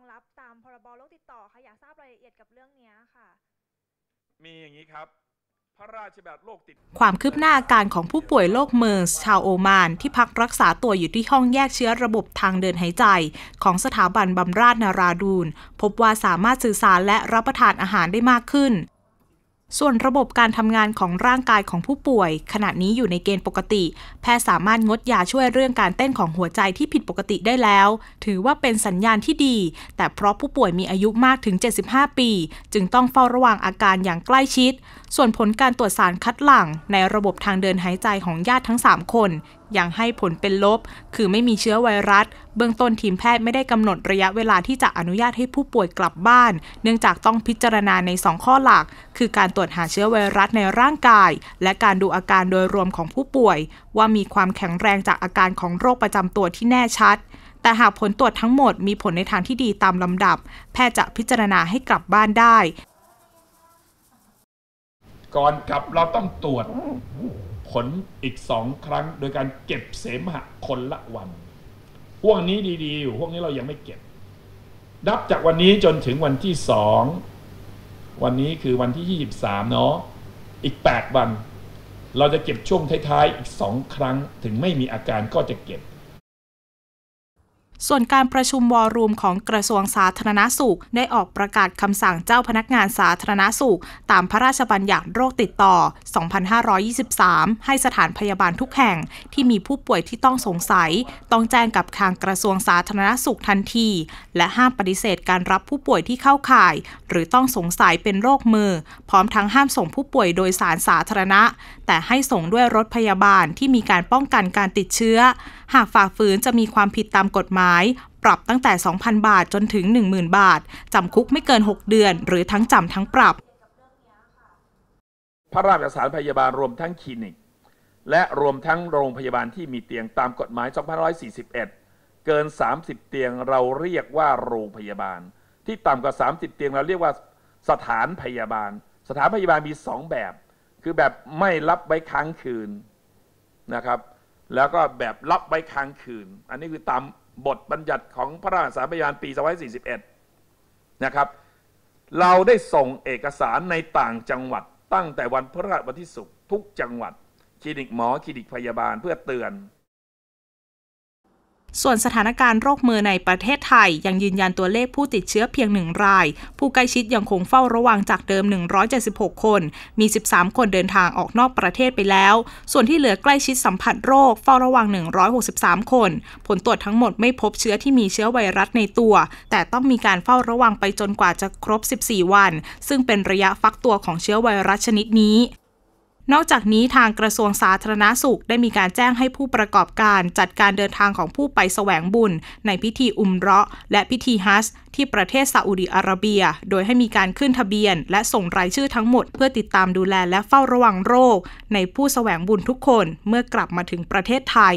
องรับตามพรบโรคติดต่อค่ะอยากทราบรายละเอียดกับเรื่องนี้ค่ะ มีอย่างนี้ครับ พระราชบัญญัติโรคติดความคืบหน้าอาการของผู้ป่วยโรคเมอร์สชาวโอมานที่พักรักษาตัวอยู่ที่ห้องแยกเชื้อระบบทางเดินหายใจ ของสถาบันบำราศนาราดูนพบว่าสามารถสื่อสารและรับประทานอาหารได้มากขึ้นส่วนระบบการทำงานของร่างกายของผู้ป่วย ขณะนี้อยู่ในเกณฑ์ปกติ แพทย์สามารถงดยาช่วยเรื่องการเต้นของหัวใจที่ผิดปกติได้แล้ว ถือว่าเป็นสัญญาณที่ดี แต่เพราะผู้ป่วยมีอายุมากถึง 75 ปี จึงต้องเฝ้าระวังอาการอย่างใกล้ชิด ส่วนผลการตรวจสารคัดหลั่งในระบบทางเดินหายใจของญาติทั้ง 3 คนยังให้ผลเป็นลบ คือไม่มีเชื้อไวรัส เบื้องต้นทีมแพทย์ไม่ได้กำหนดระยะเวลาที่จะอนุญาตให้ผู้ป่วยกลับบ้าน เนื่องจากต้องพิจารณาใน2ข้อหลัก คือการตรวจหาเชื้อไวรัสในร่างกาย และการดูอาการโดยรวมของผู้ป่วย ว่ามีความแข็งแรงจากอาการของโรคประจำตัวที่แน่ชัด แต่หากผลตรวจทั้งหมดมีผลในทางที่ดีตามลำดับ แพทย์จะพิจารณาให้กลับบ้านได้ ก่อนกลับเราต้องตรวจผลอีกสองครั้งโดยการเก็บเสมหะคนละวันห่วงนี้ดีๆอยู่ห่วงนี้เรายังไม่เก็บนับจากวันนี้จนถึงวันที่สองวันนี้คือวันที่ 23 เนาะ อีก 8 วัน เราจะเก็บช่วงท้ายๆอีกสองครั้งถึงไม่มีอาการก็จะเก็บส่วนการประชุมวอรูมของกระทรวงสาธารณาสุขได้ออกประกาศคำสั่งเจ้าพนักงานสาธารณาสุข ตามพระราชบัญญัติโรคติดต่อ 2523 ให้สถานพยาบาลทุกแห่งที่มีผู้ป่วยที่ต้องสงสัย ต้องแจ้งกับทางกระทรวงสาธารณสุขทันที และห้ามปฏิเสธการรับผู้ป่วยที่เข้าข่าย หรือต้องสงสัยเป็นโรคมือ พร้อมทั้งห้ามส่งผู้ป่วยโดยสารสาธารณะ แต่ให้ส่งด้วยรถพยาบาลที่มีการป้องกันการติดเชื้อ หากฝ่าฝืนจะมีความผิดตามกฎหมายายปรับตั้งแต่ 2,000 บาทจนถึง 10,000 บาท จำคุกไม่เกิน 6 เดือน หรือทั้งจำทั้งปรับ พระราชสารพยาบาลรวมทั้งคลินิก และรวมทั้งโรงพยาบาลที่มีเตียงตามกฎหมาย2541 เกิน 30 เตียงเราเรียกว่าโรงพยาบาล ที่ต่ำกว่า 30 เตียงเราเรียกว่าสถานพยาบาล สถานพยาบาลมี 2 แบบ คือแบบไม่รับไว้ค้างคืนนะครับ แล้วก็แบบรับไว้ค้างคืน อันนี้คือตามบทบัญญัติของพระราชสารยานปี2541 นะครับ เราได้ส่งเอกสารในต่างจังหวัดตั้งแต่วันพระราชวันที่สุ์ทุกจังหวัด คลินิกหมอคลินิกพยาบาลเพื่อเตือนส่วนสถานการณ์โรค มือในประเทศไทยยังยืนยันตัวเลขผู้ติดเชื้อเพียง 1ราย ผู้ใกล้ชิดยังคงเฝ้าระวังจากเดิม 176 คน มี 13 คนเดินทางออกนอกประเทศไปแล้ว ส่วนที่เหลือใกล้ชิดสัมผัสโรคเฝ้าระวัง163คน ผลตรวจทั้งหมดไม่พบเชื้อที่มีเชื้อไวรัสในตัว แต่ต้องมีการเฝ้าระวังไปจนกว่าจะครบ 14 วัน ซึ่งเป็นระยะฟักตัวของเชื้อไวรัสชนิดนี้นอกจากนี้ทางกระทรวงสาธารณาสุขได้มีการแจ้งให้ผู้ประกอบการจัดการเดินทางของผู้ไปแสวงบุญ ในพิธีอุมเราะและพิธีฮัสที่ประเทศซาอุดิอาระเบีย โดยให้มีการขึ้นทะเบียนและส่งรายชื่อทั้งหมดเพื่อติดตามดูแลและเฝ้าระวังโรค ในผู้แสวงบุญทุกคนเมื่อกลับมาถึงประเทศไทย